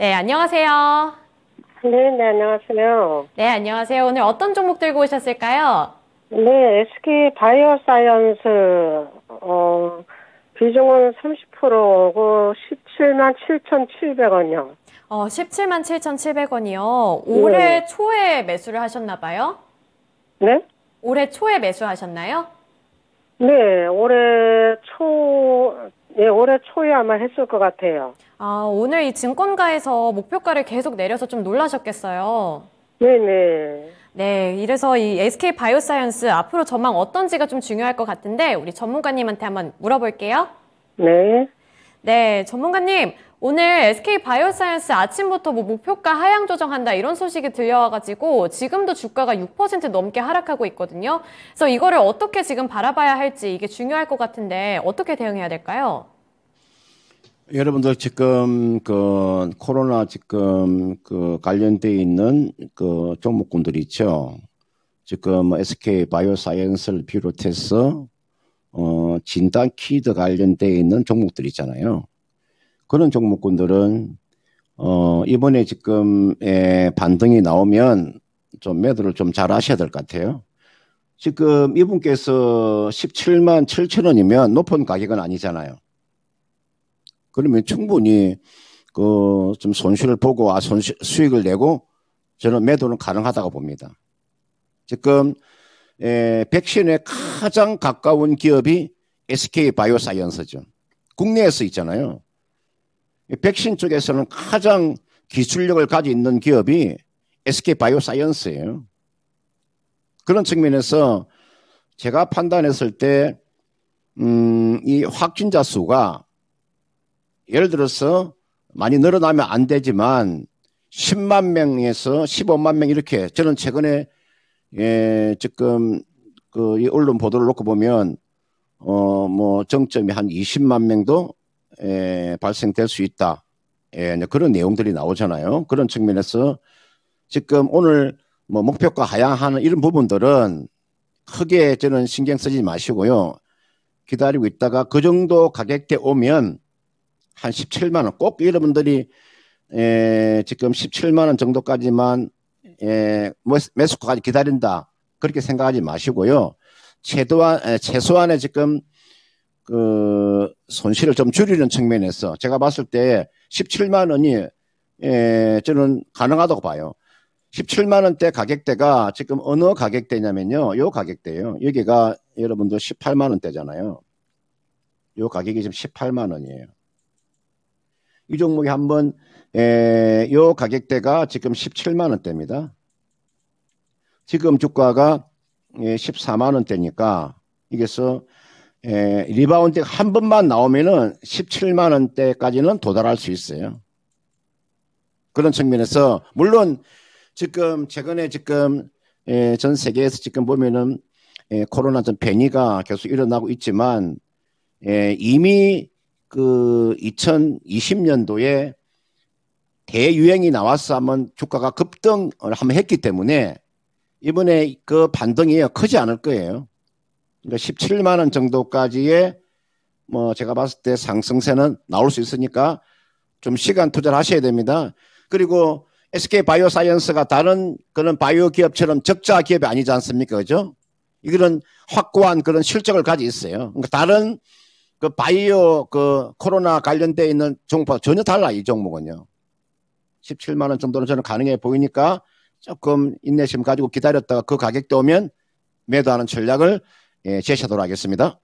네, 안녕하세요. 네, 네, 안녕하세요. 네, 안녕하세요. 오늘 어떤 종목 들고 오셨을까요? 네, SK 바이오 사이언스, 어, 비중은 30%고, 17만 7,700원이요. 어, 17만 7,700원이요. 올해 네. 초에 매수를 하셨나봐요? 네? 올해 초에 매수하셨나요? 네, 올해 초, 예, 올해 초에 아마 했을 것 같아요. 아, 오늘 이 증권가에서 목표가를 계속 내려서 좀 놀라셨겠어요. 네네. 네, 이래서 이 SK 바이오사이언스 앞으로 전망 어떤지가 좀 중요할 것 같은데 우리 전문가님한테 한번 물어볼게요. 네. 네, 전문가님 오늘 SK 바이오사이언스 아침부터 뭐 목표가 하향 조정한다 이런 소식이 들려와가지고 지금도 주가가 6% 넘게 하락하고 있거든요. 그래서 이거를 어떻게 지금 바라봐야 할지 이게 중요할 것 같은데 어떻게 대응해야 될까요? 여러분들 지금 그 코로나 지금 그 관련돼 있는 그 종목군들 있죠. 지금 SK 뭐 바이오사이언스를 비롯해서 어 진단 키드 관련돼 있는 종목들 있잖아요. 그런 종목군들은 어 이번에 지금 에 반등이 나오면 좀 매도를 좀 잘 하셔야 될 것 같아요. 지금 이분께서 17만 7천 원이면 높은 가격은 아니잖아요. 그러면 충분히 그 좀 손실을 보고 아 손실 수익을 내고 저는 매도는 가능하다고 봅니다. 지금 에, 백신에 가장 가까운 기업이 SK 바이오사이언스죠. 국내에서 있잖아요. 백신 쪽에서는 가장 기술력을 가지고 있는 기업이 SK 바이오사이언스예요. 그런 측면에서 제가 판단했을 때, 음, 이 확진자 수가 예를 들어서 많이 늘어나면 안 되지만 10만 명에서 15만 명 이렇게 저는 최근에 예, 지금 그이 언론 보도를 놓고 보면 어 뭐 정점이 한 20만 명도 예, 발생될 수 있다. 예, 그런 내용들이 나오잖아요. 그런 측면에서 지금 오늘 뭐 목표가 하향하는 이런 부분들은 크게 저는 신경 쓰지 마시고요. 기다리고 있다가 그 정도 가격대 오면 한 17만 원. 꼭 여러분들이 에, 지금 17만 원 정도까지만 매수까지 기다린다 그렇게 생각하지 마시고요. 최소한 최소한의 지금 그 손실을 좀 줄이는 측면에서 제가 봤을 때 17만 원이 에, 저는 가능하다고 봐요. 17만 원대 가격대가 지금 어느 가격대냐면요. 요 가격대예요. 여기가 여러분들 18만 원대잖아요. 요 가격이 지금 18만 원이에요. 이 종목이 한번 에, 요 가격대가 지금 17만 원대입니다. 지금 주가가 예, 14만 원대니까 이게서 예, 리바운드 한 번만 나오면은 17만 원대까지는 도달할 수 있어요. 그런 측면에서 물론 지금 최근에 지금 예, 전 세계에서 지금 보면은 예, 코로나 전 변이가 계속 일어나고 있지만 예, 이미 그 2020년도에 대유행이 나왔어 하면 주가가 급등을 한번 했기 때문에 이번에 그 반등이 크지 않을 거예요. 그러니까 17만 원 정도까지의 뭐 제가 봤을 때 상승세는 나올 수 있으니까 좀 시간 투자를 하셔야 됩니다. 그리고 SK 바이오사이언스가 다른 그런 바이오 기업처럼 적자 기업이 아니지 않습니까? 그죠? 이거는 확고한 그런 실적을 가지고 있어요. 그러니까 다른 그 바이오 그 코로나 관련돼 있는 종목 전혀 달라 이 종목은요. 17만 원 정도는 저는 가능해 보이니까 조금 인내심 가지고 기다렸다가 그 가격대 오면 매도하는 전략을 예, 제시하도록 하겠습니다.